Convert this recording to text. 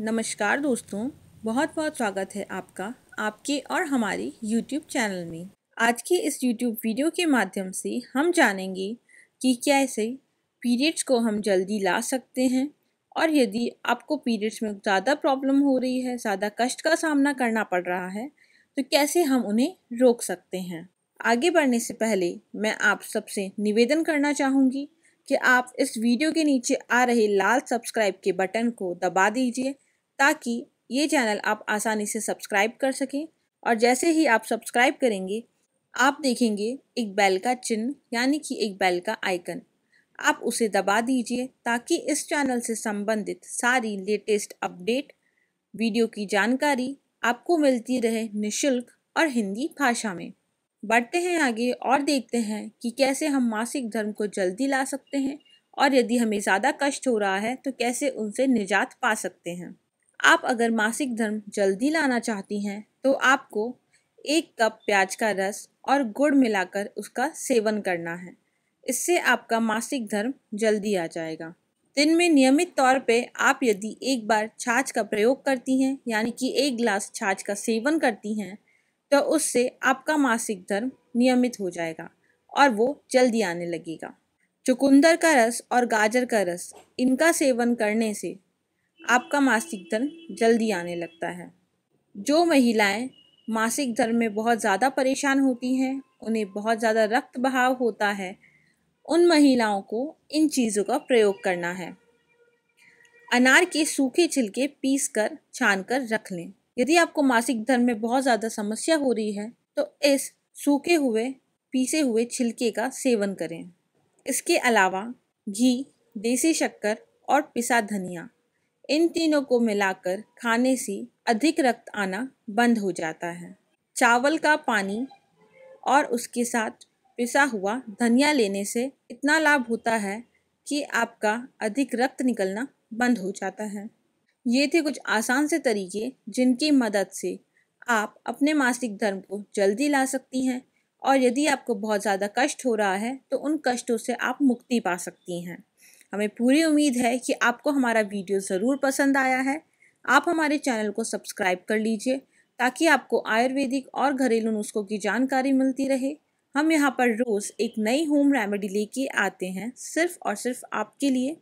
नमस्कार दोस्तों बहुत बहुत स्वागत है आपका आपके और हमारे YouTube चैनल में आज के इस YouTube वीडियो के माध्यम से हम जानेंगे कि कैसे पीरियड्स को हम जल्दी ला सकते हैं और यदि आपको पीरियड्स में ज़्यादा प्रॉब्लम हो रही है ज़्यादा कष्ट का सामना करना पड़ रहा है तो कैसे हम उन्हें रोक सकते हैं आगे बढ़ने से पहले मैं आप सबसे निवेदन करना चाहूँगी कि आप इस वीडियो के नीचे आ रहे लाल सब्सक्राइब के बटन को दबा दीजिए ताकि ये चैनल आप आसानी से सब्सक्राइब कर सकें और जैसे ही आप सब्सक्राइब करेंगे आप देखेंगे एक बेल का चिन्ह यानी कि एक बेल का आइकन आप उसे दबा दीजिए ताकि इस चैनल से संबंधित सारी लेटेस्ट अपडेट वीडियो की जानकारी आपको मिलती रहे निशुल्क और हिंदी भाषा में बढ़ते हैं आगे और देखते हैं कि कैसे हम मासिक धर्म को जल्दी ला सकते हैं और यदि हमें ज़्यादा कष्ट हो रहा है तो कैसे उनसे निजात पा सकते हैं आप अगर मासिक धर्म जल्दी लाना चाहती हैं तो आपको एक कप प्याज का रस और गुड़ मिलाकर उसका सेवन करना है इससे आपका मासिक धर्म जल्दी आ जाएगा दिन में नियमित तौर पे आप यदि एक बार छाछ का प्रयोग करती हैं यानी कि एक ग्लास छाछ का सेवन करती हैं तो उससे आपका मासिक धर्म नियमित हो जाएगा और वो जल्दी आने लगेगा चुकंदर का रस और गाजर का रस इनका सेवन करने से आपका मासिक धर्म जल्दी आने लगता है जो महिलाएं मासिक धर्म में बहुत ज़्यादा परेशान होती हैं उन्हें बहुत ज़्यादा रक्त बहाव होता है उन महिलाओं को इन चीज़ों का प्रयोग करना है अनार के सूखे छिलके पीस कर छान कर रख लें यदि आपको मासिक धर्म में बहुत ज़्यादा समस्या हो रही है तो इस सूखे हुए पीसे हुए छिलके का सेवन करें इसके अलावा घी देसी शक्कर और पिसा धनिया इन तीनों को मिलाकर खाने से अधिक रक्त आना बंद हो जाता है चावल का पानी और उसके साथ पिसा हुआ धनिया लेने से इतना लाभ होता है कि आपका अधिक रक्त निकलना बंद हो जाता है ये थे कुछ आसान से तरीके जिनकी मदद से आप अपने मासिक धर्म को जल्दी ला सकती हैं और यदि आपको बहुत ज़्यादा कष्ट हो रहा है तो उन कष्टों से आप मुक्ति पा सकती हैं हमें पूरी उम्मीद है कि आपको हमारा वीडियो ज़रूर पसंद आया है आप हमारे चैनल को सब्सक्राइब कर लीजिए ताकि आपको आयुर्वेदिक और घरेलू नुस्खों की जानकारी मिलती रहे हम यहाँ पर रोज़ एक नई होम रेमेडी लेके आते हैं सिर्फ और सिर्फ आपके लिए